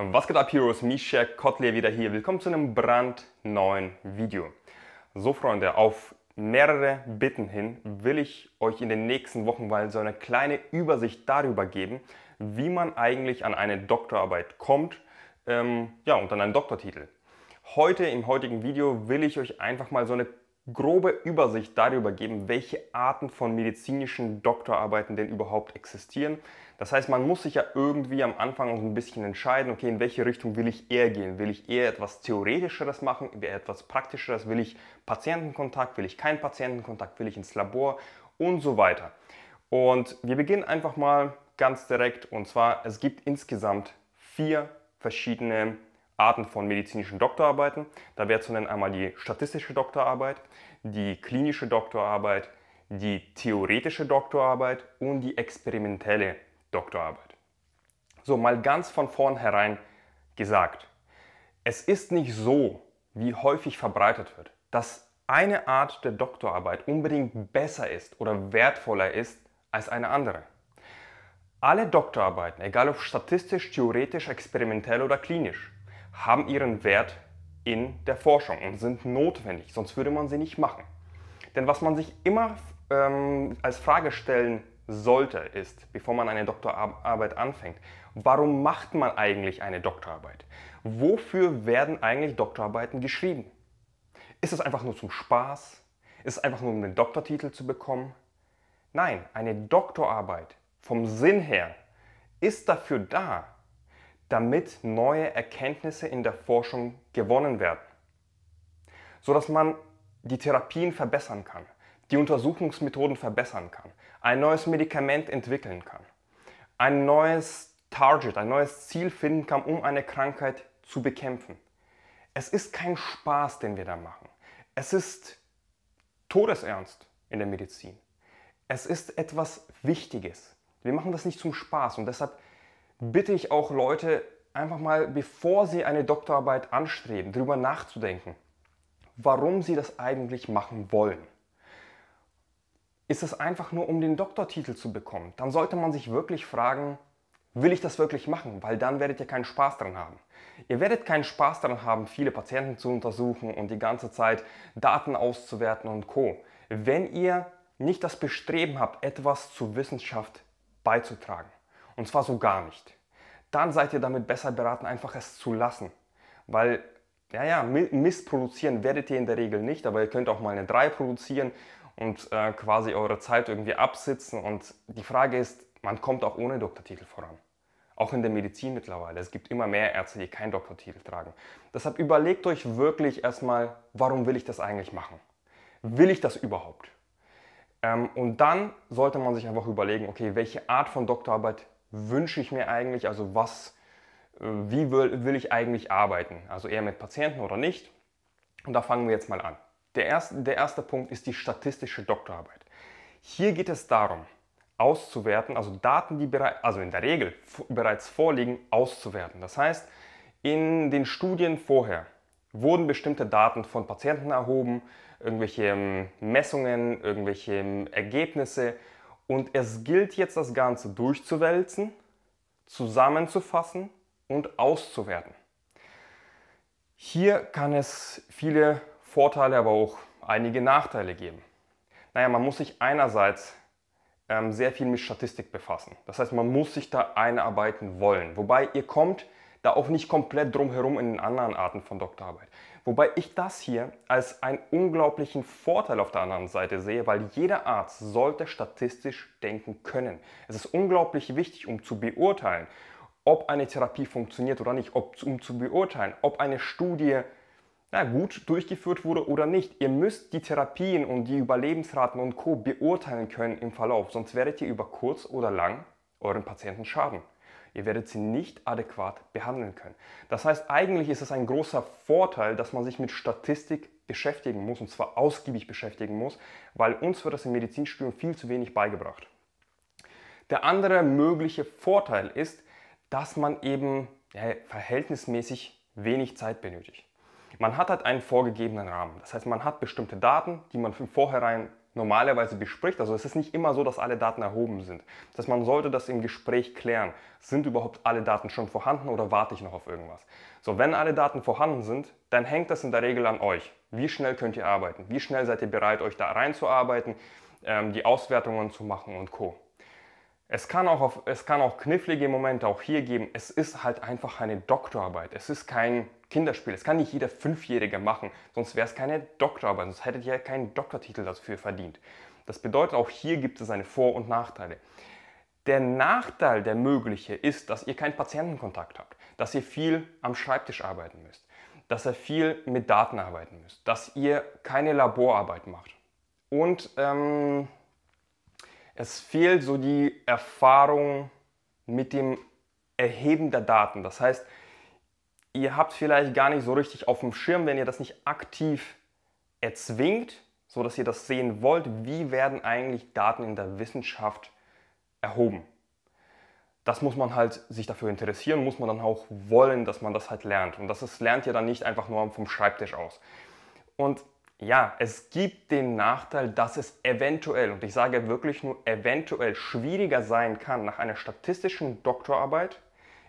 Was geht ab, Heroes? Misha Kotler wieder hier. Willkommen zu einem brandneuen Video. So, Freunde, auf mehrere Bitten hin will ich euch in den nächsten Wochen mal so eine kleine Übersicht darüber geben, wie man eigentlich an eine Doktorarbeit kommt ähm, ja, und an einen Doktortitel. Heute, im heutigen Video, will ich euch einfach mal so eine grobe Übersicht darüber geben, welche Arten von medizinischen Doktorarbeiten denn überhaupt existieren. Das heißt, man muss sich ja irgendwie am Anfang auch ein bisschen entscheiden, okay, in welche Richtung will ich eher gehen? Will ich eher etwas Theoretischeres machen, eher etwas Praktischeres? Will ich Patientenkontakt? Will ich keinen Patientenkontakt? Will ich ins Labor? Und so weiter. Und wir beginnen einfach mal ganz direkt. Und zwar, es gibt insgesamt vier verschiedene Arten von medizinischen Doktorarbeiten. Da wäre zu nennen einmal die statistische Doktorarbeit, die klinische Doktorarbeit, die theoretische Doktorarbeit und die experimentelle Doktorarbeit. So, mal ganz von vornherein gesagt. Es ist nicht so, wie häufig verbreitet wird, dass eine Art der Doktorarbeit unbedingt besser ist oder wertvoller ist als eine andere. Alle Doktorarbeiten, egal ob statistisch, theoretisch, experimentell oder klinisch, haben ihren Wert in der Forschung und sind notwendig, sonst würde man sie nicht machen. Denn was man sich immer ähm, als Frage stellen sollte, ist, bevor man eine Doktorarbeit anfängt, warum macht man eigentlich eine Doktorarbeit? Wofür werden eigentlich Doktorarbeiten geschrieben? Ist es einfach nur zum Spaß? Ist es einfach nur, um den Doktortitel zu bekommen? Nein, eine Doktorarbeit vom Sinn her ist dafür da, damit neue Erkenntnisse in der Forschung gewonnen werden, sodass man die Therapien verbessern kann, die Untersuchungsmethoden verbessern kann, ein neues Medikament entwickeln kann, ein neues Target, ein neues Ziel finden kann, um eine Krankheit zu bekämpfen. Es ist kein Spaß, den wir da machen. Es ist todesernst in der Medizin. Es ist etwas Wichtiges. Wir machen das nicht zum Spaß und deshalb bitte ich auch Leute, einfach mal, bevor sie eine Doktorarbeit anstreben, darüber nachzudenken, warum sie das eigentlich machen wollen. Ist es einfach nur, um den Doktortitel zu bekommen? Dann sollte man sich wirklich fragen, will ich das wirklich machen? Weil dann werdet ihr keinen Spaß dran haben. Ihr werdet keinen Spaß daran haben, viele Patienten zu untersuchen und die ganze Zeit Daten auszuwerten und Co. Wenn ihr nicht das Bestreben habt, etwas zur Wissenschaft beizutragen. Und zwar so gar nicht. Dann seid ihr damit besser beraten, einfach es zu lassen. Weil, ja, ja, Mist produzieren werdet ihr in der Regel nicht, aber ihr könnt auch mal eine 3 produzieren und äh, quasi eure Zeit irgendwie absitzen. Und die Frage ist, man kommt auch ohne Doktortitel voran. Auch in der Medizin mittlerweile. Es gibt immer mehr Ärzte, die keinen Doktortitel tragen. Deshalb überlegt euch wirklich erstmal, warum will ich das eigentlich machen? Will ich das überhaupt? Ähm, und dann sollte man sich einfach überlegen, okay, welche Art von Doktorarbeit wünsche ich mir eigentlich, also was, äh, wie will, will ich eigentlich arbeiten? Also eher mit Patienten oder nicht? Und da fangen wir jetzt mal an. Der erste, der erste Punkt ist die statistische Doktorarbeit. Hier geht es darum, auszuwerten, also Daten, die bereits, also in der Regel bereits vorliegen, auszuwerten. Das heißt, in den Studien vorher wurden bestimmte Daten von Patienten erhoben, irgendwelche ähm, Messungen, irgendwelche ähm, Ergebnisse und es gilt jetzt, das Ganze durchzuwälzen, zusammenzufassen und auszuwerten. Hier kann es viele Vorteile, aber auch einige Nachteile geben. Naja, man muss sich einerseits ähm, sehr viel mit Statistik befassen. Das heißt, man muss sich da einarbeiten wollen. Wobei ihr kommt da auch nicht komplett drumherum in den anderen Arten von Doktorarbeit. Wobei ich das hier als einen unglaublichen Vorteil auf der anderen Seite sehe, weil jeder Arzt sollte statistisch denken können. Es ist unglaublich wichtig, um zu beurteilen, ob eine Therapie funktioniert oder nicht, ob, um zu beurteilen, ob eine Studie na, gut durchgeführt wurde oder nicht. Ihr müsst die Therapien und die Überlebensraten und Co beurteilen können im Verlauf, sonst werdet ihr über kurz oder lang euren Patienten schaden. Ihr werdet sie nicht adäquat behandeln können. Das heißt, eigentlich ist es ein großer Vorteil, dass man sich mit Statistik beschäftigen muss, und zwar ausgiebig beschäftigen muss, weil uns wird das im Medizinstudium viel zu wenig beigebracht. Der andere mögliche Vorteil ist, dass man eben ja, verhältnismäßig wenig Zeit benötigt. Man hat halt einen vorgegebenen Rahmen. Das heißt, man hat bestimmte Daten, die man von vornherein normalerweise bespricht. Also es ist nicht immer so, dass alle Daten erhoben sind. Dass man sollte das im Gespräch klären. Sind überhaupt alle Daten schon vorhanden oder warte ich noch auf irgendwas? So, wenn alle Daten vorhanden sind, dann hängt das in der Regel an euch. Wie schnell könnt ihr arbeiten? Wie schnell seid ihr bereit, euch da reinzuarbeiten, ähm, die Auswertungen zu machen und co. Es kann, auch auf, es kann auch knifflige Momente auch hier geben. Es ist halt einfach eine Doktorarbeit. Es ist kein Kinderspiel. Das kann nicht jeder Fünfjährige machen, sonst wäre es keine Doktorarbeit, sonst hättet ihr keinen Doktortitel dafür verdient. Das bedeutet, auch hier gibt es seine Vor- und Nachteile. Der Nachteil, der mögliche, ist, dass ihr keinen Patientenkontakt habt, dass ihr viel am Schreibtisch arbeiten müsst, dass ihr viel mit Daten arbeiten müsst, dass ihr keine Laborarbeit macht. Und ähm, es fehlt so die Erfahrung mit dem Erheben der Daten. Das heißt, ihr habt vielleicht gar nicht so richtig auf dem Schirm, wenn ihr das nicht aktiv erzwingt, so dass ihr das sehen wollt, wie werden eigentlich Daten in der Wissenschaft erhoben. Das muss man halt sich dafür interessieren, muss man dann auch wollen, dass man das halt lernt. Und das ist, lernt ihr dann nicht einfach nur vom Schreibtisch aus. Und ja, es gibt den Nachteil, dass es eventuell, und ich sage wirklich nur eventuell, schwieriger sein kann, nach einer statistischen Doktorarbeit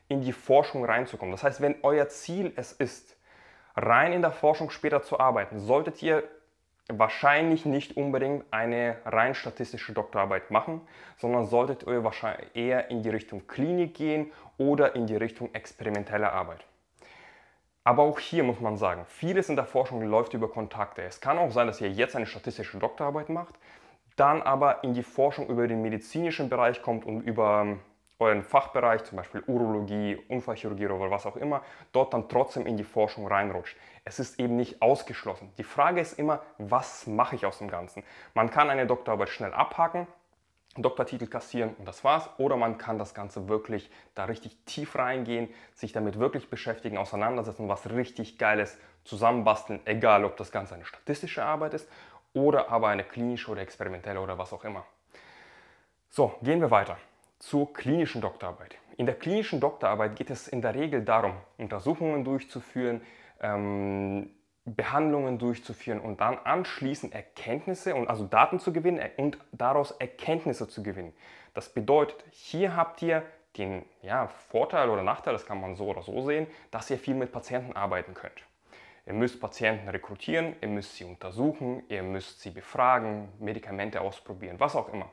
in die Forschung reinzukommen. Das heißt, wenn euer Ziel es ist, rein in der Forschung später zu arbeiten, solltet ihr wahrscheinlich nicht unbedingt eine rein statistische Doktorarbeit machen, sondern solltet ihr wahrscheinlich eher in die Richtung Klinik gehen oder in die Richtung experimenteller Arbeit. Aber auch hier muss man sagen, vieles in der Forschung läuft über Kontakte. Es kann auch sein, dass ihr jetzt eine statistische Doktorarbeit macht, dann aber in die Forschung über den medizinischen Bereich kommt und über ähm, euren Fachbereich, zum Beispiel Urologie, Unfallchirurgie oder was auch immer, dort dann trotzdem in die Forschung reinrutscht. Es ist eben nicht ausgeschlossen. Die Frage ist immer, was mache ich aus dem Ganzen? Man kann eine Doktorarbeit schnell abhaken, Doktortitel kassieren und das war's. Oder man kann das Ganze wirklich da richtig tief reingehen, sich damit wirklich beschäftigen, auseinandersetzen, was richtig Geiles zusammenbasteln, egal ob das Ganze eine statistische Arbeit ist oder aber eine klinische oder experimentelle oder was auch immer. So, gehen wir weiter zur klinischen Doktorarbeit. In der klinischen Doktorarbeit geht es in der Regel darum, Untersuchungen durchzuführen, ähm, Behandlungen durchzuführen und dann anschließend Erkenntnisse und also Daten zu gewinnen äh, und daraus Erkenntnisse zu gewinnen. Das bedeutet, hier habt ihr den ja, Vorteil oder Nachteil, das kann man so oder so sehen, dass ihr viel mit Patienten arbeiten könnt. Ihr müsst Patienten rekrutieren, ihr müsst sie untersuchen, ihr müsst sie befragen, Medikamente ausprobieren, was auch immer.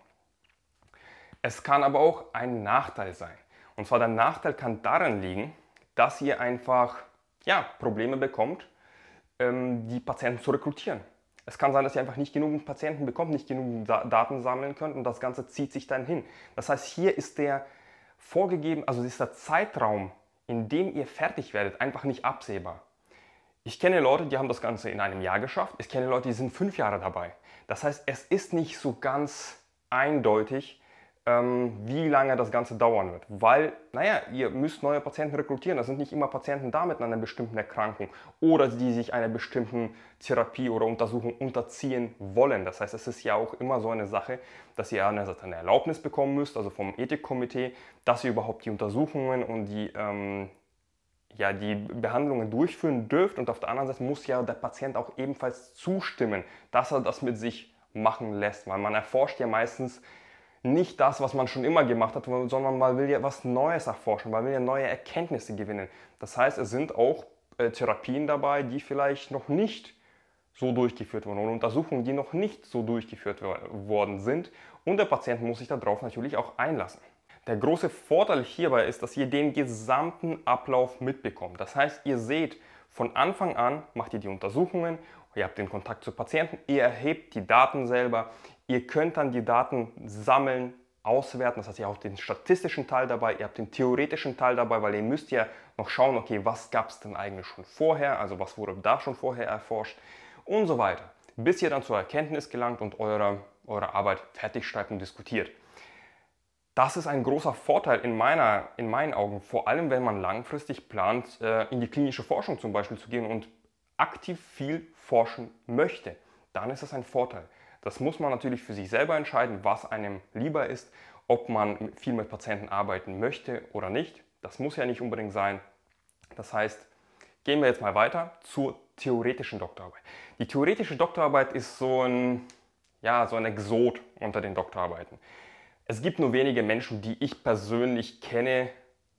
Es kann aber auch ein Nachteil sein. Und zwar der Nachteil kann darin liegen, dass ihr einfach ja, Probleme bekommt, ähm, die Patienten zu rekrutieren. Es kann sein, dass ihr einfach nicht genügend Patienten bekommt, nicht genügend da Daten sammeln könnt und das Ganze zieht sich dann hin. Das heißt, hier ist der vorgegeben, also ist der Zeitraum, in dem ihr fertig werdet, einfach nicht absehbar. Ich kenne Leute, die haben das Ganze in einem Jahr geschafft. Ich kenne Leute, die sind fünf Jahre dabei. Das heißt, es ist nicht so ganz eindeutig, ähm, wie lange das Ganze dauern wird. Weil, naja, ihr müsst neue Patienten rekrutieren. Das sind nicht immer Patienten da mit einer bestimmten Erkrankung oder die sich einer bestimmten Therapie oder Untersuchung unterziehen wollen. Das heißt, es ist ja auch immer so eine Sache, dass ihr einerseits eine Erlaubnis bekommen müsst, also vom Ethikkomitee, dass ihr überhaupt die Untersuchungen und die ähm, ja, die Behandlungen durchführen dürft und auf der anderen Seite muss ja der Patient auch ebenfalls zustimmen, dass er das mit sich machen lässt, weil man erforscht ja meistens nicht das, was man schon immer gemacht hat, sondern man will ja was Neues erforschen, man will ja neue Erkenntnisse gewinnen. Das heißt, es sind auch äh, Therapien dabei, die vielleicht noch nicht so durchgeführt wurden oder Untersuchungen, die noch nicht so durchgeführt worden sind. Und der Patient muss sich darauf natürlich auch einlassen. Der große Vorteil hierbei ist, dass ihr den gesamten Ablauf mitbekommt. Das heißt, ihr seht, von Anfang an macht ihr die Untersuchungen, ihr habt den Kontakt zu Patienten, ihr erhebt die Daten selber, Ihr könnt dann die Daten sammeln, auswerten, das heißt, ihr habt den statistischen Teil dabei, ihr habt den theoretischen Teil dabei, weil ihr müsst ja noch schauen, okay, was gab es denn eigentlich schon vorher, also was wurde da schon vorher erforscht und so weiter, bis ihr dann zur Erkenntnis gelangt und eure, eure Arbeit fertig schreibt und diskutiert. Das ist ein großer Vorteil in, meiner, in meinen Augen, vor allem wenn man langfristig plant, äh, in die klinische Forschung zum Beispiel zu gehen und aktiv viel forschen möchte. Dann ist das ein Vorteil. Das muss man natürlich für sich selber entscheiden, was einem lieber ist, ob man viel mit Patienten arbeiten möchte oder nicht. Das muss ja nicht unbedingt sein. Das heißt, gehen wir jetzt mal weiter zur theoretischen Doktorarbeit. Die theoretische Doktorarbeit ist so ein, ja, so ein Exot unter den Doktorarbeiten. Es gibt nur wenige Menschen, die ich persönlich kenne,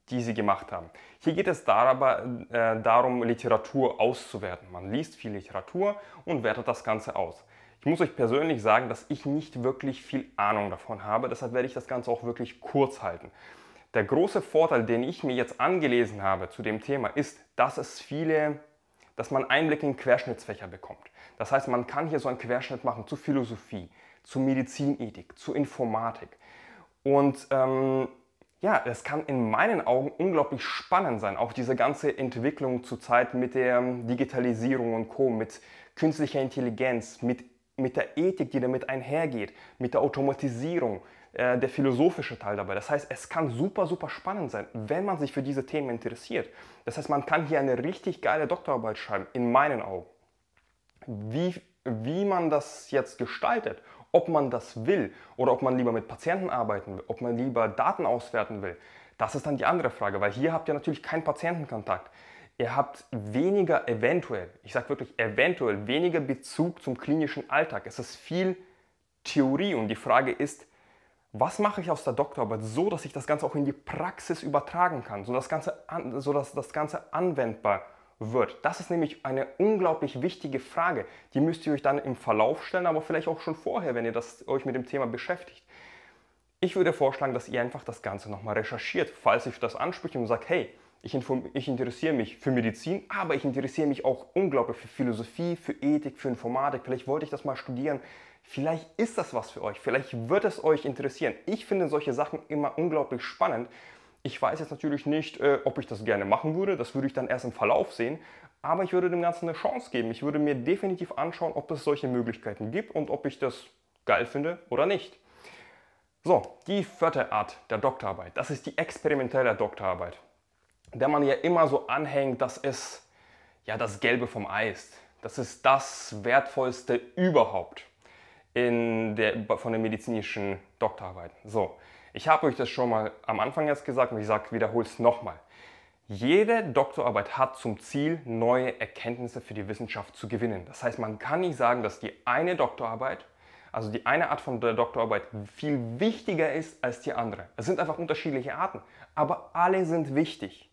die sie gemacht haben. Hier geht es äh, darum, Literatur auszuwerten. Man liest viel Literatur und wertet das Ganze aus. Ich muss euch persönlich sagen, dass ich nicht wirklich viel Ahnung davon habe, deshalb werde ich das Ganze auch wirklich kurz halten. Der große Vorteil, den ich mir jetzt angelesen habe zu dem Thema, ist, dass es viele, dass man Einblicke in Querschnittsfächer bekommt. Das heißt, man kann hier so einen Querschnitt machen zu Philosophie, zu Medizinethik, zu Informatik. Und ähm, ja, es kann in meinen Augen unglaublich spannend sein. Auch diese ganze Entwicklung zurzeit mit der Digitalisierung und Co., mit künstlicher Intelligenz, mit mit der Ethik, die damit einhergeht, mit der Automatisierung, äh, der philosophische Teil dabei. Das heißt, es kann super, super spannend sein, wenn man sich für diese Themen interessiert. Das heißt, man kann hier eine richtig geile Doktorarbeit schreiben, in meinen Augen. Wie, wie man das jetzt gestaltet, ob man das will oder ob man lieber mit Patienten arbeiten will, ob man lieber Daten auswerten will, das ist dann die andere Frage, weil hier habt ihr natürlich keinen Patientenkontakt ihr habt weniger eventuell, ich sage wirklich eventuell, weniger Bezug zum klinischen Alltag. Es ist viel Theorie und die Frage ist, was mache ich aus der Doktorarbeit so, dass ich das Ganze auch in die Praxis übertragen kann, sodass das Ganze, das Ganze anwendbar wird? Das ist nämlich eine unglaublich wichtige Frage. Die müsst ihr euch dann im Verlauf stellen, aber vielleicht auch schon vorher, wenn ihr das, euch mit dem Thema beschäftigt. Ich würde vorschlagen, dass ihr einfach das Ganze nochmal recherchiert, falls ich das anspricht und sagt, hey, ich, ich, interessiere mich für Medizin, aber ich interessiere mich auch unglaublich für Philosophie, für Ethik, für Informatik. Vielleicht wollte ich das mal studieren. Vielleicht ist das was für euch. Vielleicht wird es euch interessieren. Ich finde solche Sachen immer unglaublich spannend. Ich weiß jetzt natürlich nicht, äh, ob ich das gerne machen würde. Das würde ich dann erst im Verlauf sehen. Aber ich würde dem Ganzen eine Chance geben. Ich würde mir definitiv anschauen, ob es solche Möglichkeiten gibt und ob ich das geil finde oder nicht. So, die vierte Art der Doktorarbeit, das ist die experimentelle Doktorarbeit der man ja immer so anhängt, das ist ja das Gelbe vom Eis. Das ist das Wertvollste überhaupt in der, von den medizinischen Doktorarbeiten. So, ich habe euch das schon mal am Anfang jetzt gesagt und ich sage, wiederhole es nochmal. Jede Doktorarbeit hat zum Ziel, neue Erkenntnisse für die Wissenschaft zu gewinnen. Das heißt, man kann nicht sagen, dass die eine Doktorarbeit, also die eine Art von der Doktorarbeit, viel wichtiger ist als die andere. Es sind einfach unterschiedliche Arten, aber alle sind wichtig.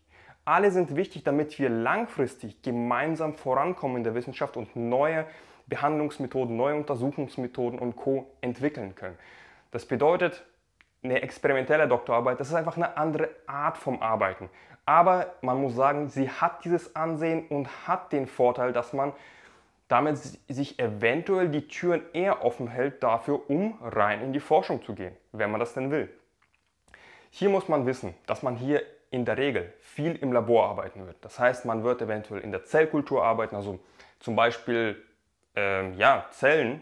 Alle sind wichtig, damit wir langfristig gemeinsam vorankommen in der Wissenschaft und neue Behandlungsmethoden, neue Untersuchungsmethoden und Co. entwickeln können. Das bedeutet, eine experimentelle Doktorarbeit, das ist einfach eine andere Art vom Arbeiten. Aber man muss sagen, sie hat dieses Ansehen und hat den Vorteil, dass man damit sich eventuell die Türen eher offen hält dafür, um rein in die Forschung zu gehen, wenn man das denn will. Hier muss man wissen, dass man hier in der Regel viel im Labor arbeiten wird. Das heißt, man wird eventuell in der Zellkultur arbeiten, also zum Beispiel ähm, ja, Zellen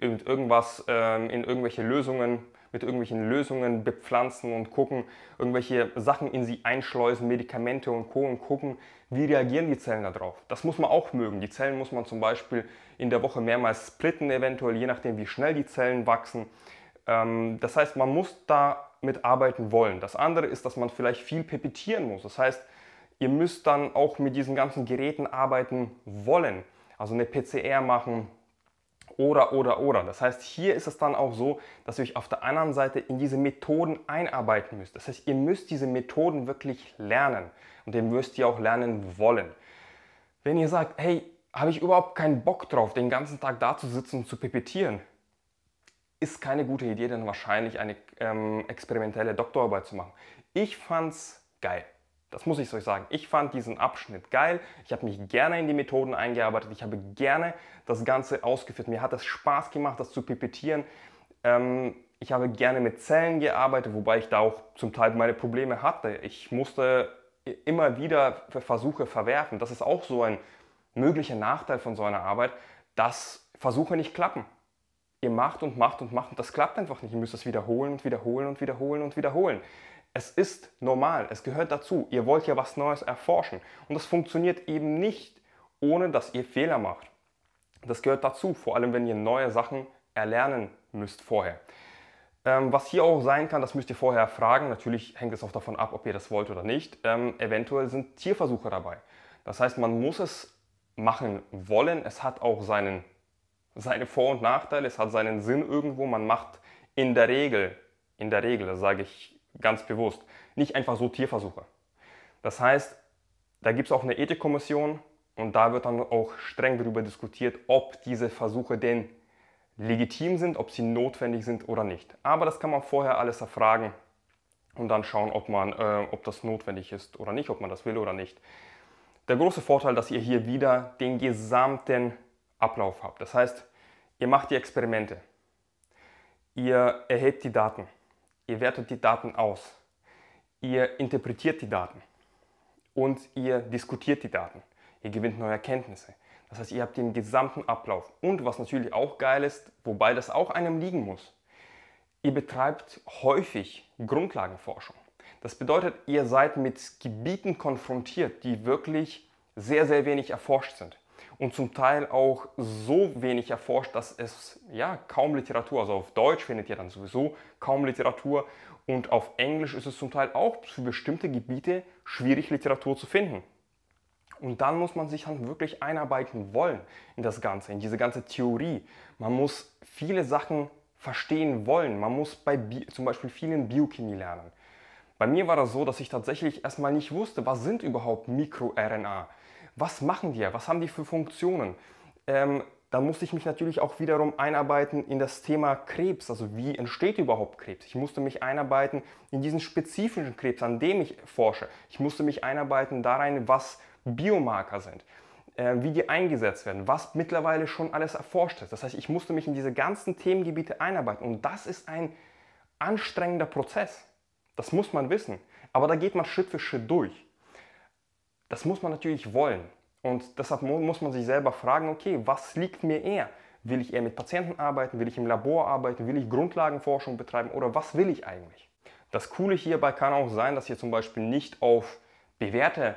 mit irgendwas, ähm, in irgendwelche Lösungen, mit irgendwelchen Lösungen bepflanzen und gucken, irgendwelche Sachen in sie einschleusen, Medikamente und Co. und gucken, wie reagieren die Zellen darauf. Das muss man auch mögen. Die Zellen muss man zum Beispiel in der Woche mehrmals splitten, eventuell, je nachdem, wie schnell die Zellen wachsen. Ähm, das heißt, man muss da mitarbeiten wollen. Das andere ist, dass man vielleicht viel pipettieren muss. Das heißt, ihr müsst dann auch mit diesen ganzen Geräten arbeiten wollen. Also eine PCR machen oder, oder, oder. Das heißt, hier ist es dann auch so, dass ihr euch auf der anderen Seite in diese Methoden einarbeiten müsst. Das heißt, ihr müsst diese Methoden wirklich lernen und ihr müsst die auch lernen wollen. Wenn ihr sagt, hey, habe ich überhaupt keinen Bock drauf, den ganzen Tag da zu sitzen und zu pipettieren, ist keine gute Idee, dann wahrscheinlich eine ähm, experimentelle Doktorarbeit zu machen. Ich fand's geil. Das muss ich euch sagen. Ich fand diesen Abschnitt geil. Ich habe mich gerne in die Methoden eingearbeitet. Ich habe gerne das Ganze ausgeführt. Mir hat es Spaß gemacht, das zu pipettieren. Ähm, ich habe gerne mit Zellen gearbeitet, wobei ich da auch zum Teil meine Probleme hatte. Ich musste immer wieder Versuche verwerfen. Das ist auch so ein möglicher Nachteil von so einer Arbeit, dass Versuche nicht klappen ihr macht und macht und macht und das klappt einfach nicht. Ihr müsst es wiederholen und wiederholen und wiederholen und wiederholen. Es ist normal, es gehört dazu. Ihr wollt ja was Neues erforschen und das funktioniert eben nicht, ohne dass ihr Fehler macht. Das gehört dazu, vor allem wenn ihr neue Sachen erlernen müsst vorher. Ähm, was hier auch sein kann, das müsst ihr vorher fragen. Natürlich hängt es auch davon ab, ob ihr das wollt oder nicht. Ähm, eventuell sind Tierversuche dabei. Das heißt, man muss es machen wollen. Es hat auch seinen seine Vor- und Nachteile, es hat seinen Sinn irgendwo. Man macht in der Regel, in der Regel, das sage ich ganz bewusst, nicht einfach so Tierversuche. Das heißt, da gibt es auch eine Ethikkommission und da wird dann auch streng darüber diskutiert, ob diese Versuche denn legitim sind, ob sie notwendig sind oder nicht. Aber das kann man vorher alles erfragen und dann schauen, ob, man, äh, ob das notwendig ist oder nicht, ob man das will oder nicht. Der große Vorteil, dass ihr hier wieder den gesamten Ablauf habt. Das heißt, ihr macht die Experimente, ihr erhebt die Daten, ihr wertet die Daten aus, ihr interpretiert die Daten und ihr diskutiert die Daten. Ihr gewinnt neue Erkenntnisse. Das heißt, ihr habt den gesamten Ablauf. Und was natürlich auch geil ist, wobei das auch einem liegen muss, ihr betreibt häufig Grundlagenforschung. Das bedeutet, ihr seid mit Gebieten konfrontiert, die wirklich sehr, sehr wenig erforscht sind und zum Teil auch so wenig erforscht, dass es ja kaum Literatur, also auf Deutsch findet ihr dann sowieso kaum Literatur und auf Englisch ist es zum Teil auch für bestimmte Gebiete schwierig Literatur zu finden. Und dann muss man sich dann halt wirklich einarbeiten wollen in das Ganze, in diese ganze Theorie. Man muss viele Sachen verstehen wollen. Man muss bei Bi zum Beispiel vielen Biochemie lernen. Bei mir war das so, dass ich tatsächlich erstmal nicht wusste, was sind überhaupt MikroRNA was machen die, was haben die für Funktionen. Ähm, dann musste ich mich natürlich auch wiederum einarbeiten in das Thema Krebs. Also wie entsteht überhaupt Krebs? Ich musste mich einarbeiten in diesen spezifischen Krebs, an dem ich forsche. Ich musste mich einarbeiten darin, was Biomarker sind, ähm, wie die eingesetzt werden, was mittlerweile schon alles erforscht ist. Das heißt, ich musste mich in diese ganzen Themengebiete einarbeiten. Und das ist ein anstrengender Prozess. Das muss man wissen. Aber da geht man Schritt für Schritt durch. Das muss man natürlich wollen. Und deshalb muss man sich selber fragen, okay, was liegt mir eher? Will ich eher mit Patienten arbeiten? Will ich im Labor arbeiten? Will ich Grundlagenforschung betreiben? Oder was will ich eigentlich? Das Coole hierbei kann auch sein, dass ihr zum Beispiel nicht auf bewährte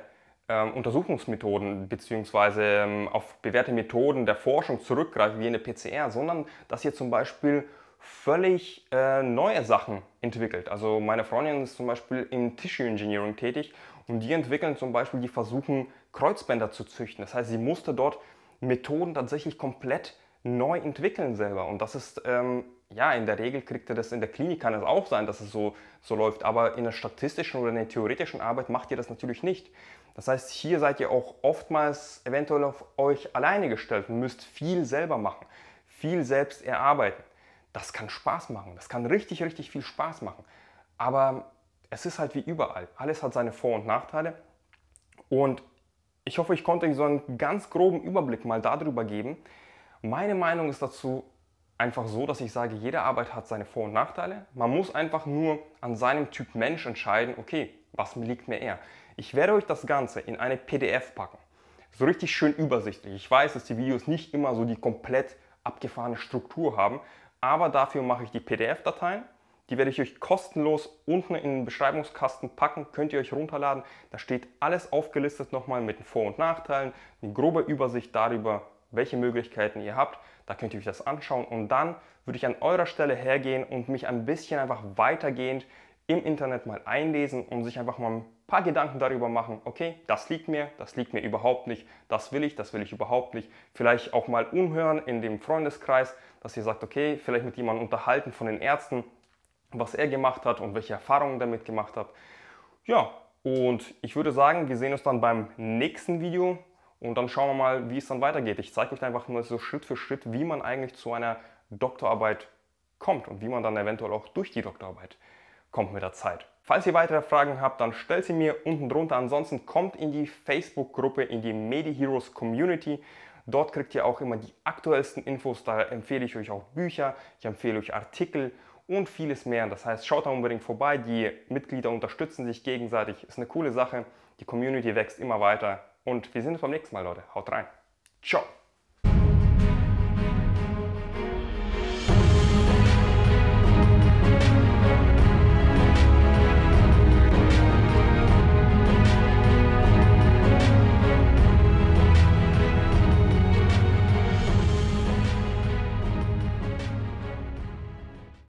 ähm, Untersuchungsmethoden bzw. Ähm, auf bewährte Methoden der Forschung zurückgreift, wie eine PCR, sondern dass ihr zum Beispiel völlig äh, neue Sachen entwickelt. Also meine Freundin ist zum Beispiel in Tissue Engineering tätig und die entwickeln zum Beispiel, die versuchen Kreuzbänder zu züchten. Das heißt, sie musste dort Methoden tatsächlich komplett neu entwickeln selber. Und das ist, ähm, ja, in der Regel kriegt ihr das, in der Klinik kann es auch sein, dass es so, so läuft, aber in der statistischen oder in der theoretischen Arbeit macht ihr das natürlich nicht. Das heißt, hier seid ihr auch oftmals eventuell auf euch alleine gestellt und müsst viel selber machen, viel selbst erarbeiten das kann Spaß machen. Das kann richtig, richtig viel Spaß machen. Aber es ist halt wie überall. Alles hat seine Vor- und Nachteile. Und ich hoffe, ich konnte euch so einen ganz groben Überblick mal darüber geben. Meine Meinung ist dazu einfach so, dass ich sage, jede Arbeit hat seine Vor- und Nachteile. Man muss einfach nur an seinem Typ Mensch entscheiden, okay, was liegt mir eher. Ich werde euch das Ganze in eine PDF packen. So richtig schön übersichtlich. Ich weiß, dass die Videos nicht immer so die komplett abgefahrene Struktur haben, aber dafür mache ich die PDF-Dateien. Die werde ich euch kostenlos unten in den Beschreibungskasten packen, könnt ihr euch runterladen. Da steht alles aufgelistet nochmal mit den Vor- und Nachteilen, eine grobe Übersicht darüber, welche Möglichkeiten ihr habt. Da könnt ihr euch das anschauen und dann würde ich an eurer Stelle hergehen und mich ein bisschen einfach weitergehend im Internet mal einlesen und sich einfach mal ein paar Gedanken darüber machen, okay, das liegt mir, das liegt mir überhaupt nicht, das will ich, das will ich überhaupt nicht. Vielleicht auch mal umhören in dem Freundeskreis, dass ihr sagt, okay, vielleicht mit jemandem unterhalten von den Ärzten, was er gemacht hat und welche Erfahrungen damit gemacht hat. Ja, und ich würde sagen, wir sehen uns dann beim nächsten Video und dann schauen wir mal, wie es dann weitergeht. Ich zeige euch einfach nur so Schritt für Schritt, wie man eigentlich zu einer Doktorarbeit kommt und wie man dann eventuell auch durch die Doktorarbeit kommt mit der Zeit. Falls ihr weitere Fragen habt, dann stellt sie mir unten drunter. Ansonsten kommt in die Facebook-Gruppe, in die MediHeroes Community. Dort kriegt ihr auch immer die aktuellsten Infos. Da empfehle ich euch auch Bücher, ich empfehle euch Artikel und vieles mehr. Das heißt, schaut da unbedingt vorbei. Die Mitglieder unterstützen sich gegenseitig. Ist eine coole Sache. Die Community wächst immer weiter. Und wir sehen uns beim nächsten Mal, Leute. Haut rein. Ciao.